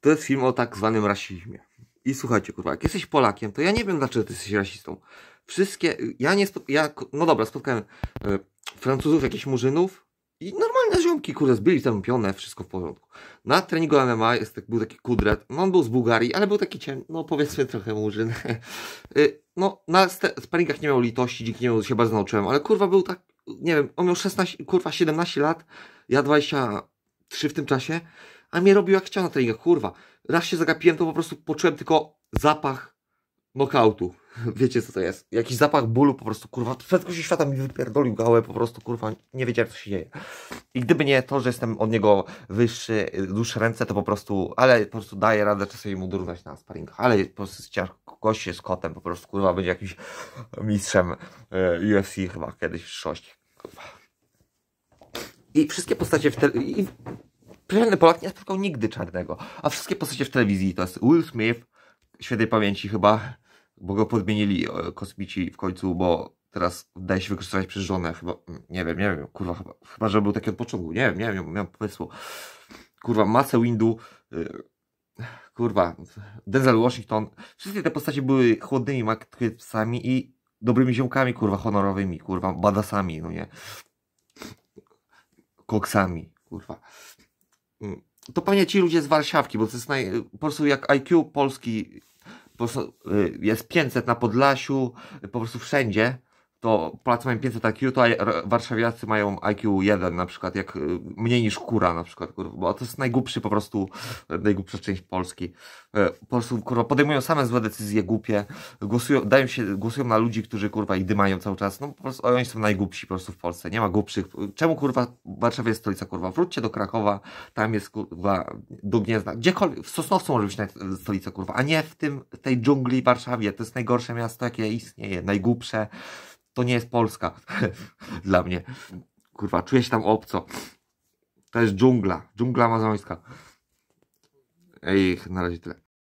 To jest film o tak zwanym rasizmie. I słuchajcie, kurwa, jak jesteś Polakiem, to ja nie wiem, dlaczego ty jesteś rasistą. Wszystkie, ja nie ja, no dobra, spotkałem y, Francuzów, jakichś Murzynów i normalne ziomki, kurde, zbyli tam pionę, wszystko w porządku. Na treningu MMA jest, tak, był taki kudret, no on był z Bułgarii, ale był taki ciemny, no powiedzmy trochę Murzyn. y, no, na sparingach nie miał litości, dzięki niemu się bardzo nauczyłem, ale kurwa był tak, nie wiem, on miał 16, kurwa 17 lat, ja 23 w tym czasie a mnie robił jak chciał na treningach, kurwa. Raz się zagapiłem, to po prostu poczułem tylko zapach nokautu. Wiecie co to jest? Jakiś zapach bólu po prostu, kurwa. Wszystko się świata mi wypierdolił gałę, po prostu, kurwa, nie wiedziałem co się dzieje. I gdyby nie to, że jestem od niego wyższy, dłuższe ręce, to po prostu, ale po prostu daję radę czasami mu dorównać na sparingach. Ale po prostu gość z kotem, po prostu, kurwa, będzie jakimś mistrzem e, UFC chyba kiedyś w przyszłości. Kurwa. I wszystkie postacie w te... Przeciętny Polak nie spotkał nigdy czarnego. A wszystkie postacie w telewizji to jest Will Smith, świętej pamięci chyba, bo go podmienili e, kosmici w końcu, bo teraz daje się wykorzystywać przez żonę, chyba, nie wiem, nie wiem, kurwa, chyba, chyba że był taki od początku, nie wiem, nie wiem, miałem pomysłu. Kurwa, masę windu, yy, kurwa, Denzel Washington, wszystkie te postacie były chłodnymi makietowcami i dobrymi ziomkami, kurwa, honorowymi, kurwa, badasami, no nie, koksami, kurwa. Mm. to pewnie ci ludzie z Warszawki, bo to jest naj, po prostu jak IQ Polski po prostu, y, jest 500 na Podlasiu, po prostu wszędzie to Polacy mają 500 IQ, to warszawiacy mają IQ 1 na przykład, jak y, mniej niż kura na przykład, kurwa, bo to jest najgłupszy po prostu, y, najgłupsza część Polski. Y, po prostu, kurwa, podejmują same złe decyzje, głupie, głosują, dają się, głosują na ludzi, którzy, kurwa, i dymają cały czas, no po prostu oni są najgłupsi po prostu w Polsce, nie ma głupszych. Czemu, kurwa, Warszawa jest stolica, kurwa, wróćcie do Krakowa, tam jest, kurwa, do Gniezna, gdziekolwiek, w Sosnowcu może być e, stolica, kurwa, a nie w tym, tej dżungli Warszawie, to jest najgorsze miasto, jakie istnieje, najgłupsze, to nie jest Polska dla mnie. Kurwa, czuję się tam obco. To jest dżungla, dżungla amazońska. Ej, na razie tyle.